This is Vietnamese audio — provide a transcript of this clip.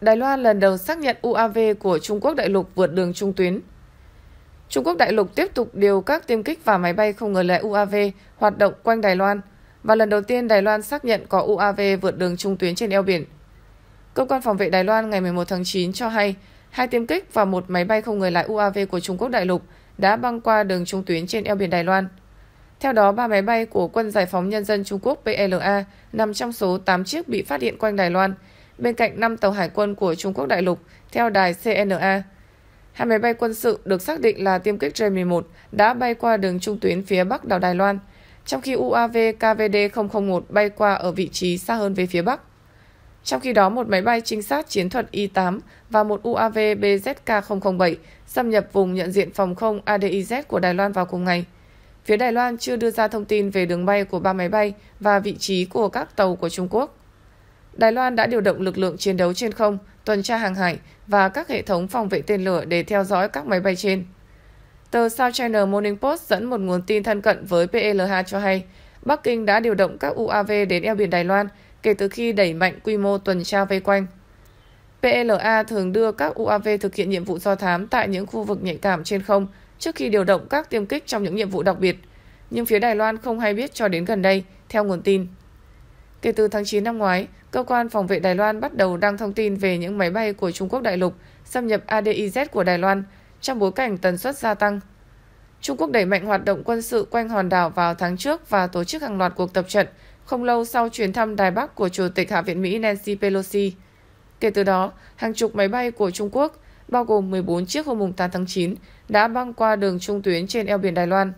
Đài Loan lần đầu xác nhận UAV của Trung Quốc đại lục vượt đường trung tuyến. Trung Quốc đại lục tiếp tục điều các tiêm kích và máy bay không người lái UAV hoạt động quanh Đài Loan và lần đầu tiên Đài Loan xác nhận có UAV vượt đường trung tuyến trên eo biển. Cơ quan phòng vệ Đài Loan ngày 11 tháng 9 cho hay hai tiêm kích và một máy bay không người lái UAV của Trung Quốc đại lục đã băng qua đường trung tuyến trên eo biển Đài Loan. Theo đó, ba máy bay của Quân Giải phóng Nhân dân Trung Quốc PLA nằm trong số 8 chiếc bị phát hiện quanh Đài Loan – bên cạnh 5 tàu hải quân của Trung Quốc đại lục, theo đài CNA. Hai máy bay quân sự được xác định là tiêm kích J-11 đã bay qua đường trung tuyến phía bắc đảo Đài Loan, trong khi UAV KVD-001 bay qua ở vị trí xa hơn về phía bắc. Trong khi đó, một máy bay trinh sát chiến thuật y 8 và một UAV BZK-007 xâm nhập vùng nhận diện phòng không ADIZ của Đài Loan vào cùng ngày. Phía Đài Loan chưa đưa ra thông tin về đường bay của ba máy bay và vị trí của các tàu của Trung Quốc. Đài Loan đã điều động lực lượng chiến đấu trên không, tuần tra hàng hải và các hệ thống phòng vệ tên lửa để theo dõi các máy bay trên. Tờ South China Morning Post dẫn một nguồn tin thân cận với PLH cho hay, Bắc Kinh đã điều động các UAV đến eo biển Đài Loan kể từ khi đẩy mạnh quy mô tuần tra vây quanh. PLA thường đưa các UAV thực hiện nhiệm vụ do thám tại những khu vực nhạy cảm trên không trước khi điều động các tiêm kích trong những nhiệm vụ đặc biệt. Nhưng phía Đài Loan không hay biết cho đến gần đây, theo nguồn tin. Kể từ tháng 9 năm ngoái, cơ quan phòng vệ Đài Loan bắt đầu đăng thông tin về những máy bay của Trung Quốc đại lục xâm nhập ADIZ của Đài Loan trong bối cảnh tần suất gia tăng. Trung Quốc đẩy mạnh hoạt động quân sự quanh hòn đảo vào tháng trước và tổ chức hàng loạt cuộc tập trận không lâu sau chuyến thăm Đài Bắc của Chủ tịch Hạ viện Mỹ Nancy Pelosi. Kể từ đó, hàng chục máy bay của Trung Quốc, bao gồm 14 chiếc hôm 8 tháng 9, đã băng qua đường trung tuyến trên eo biển Đài Loan.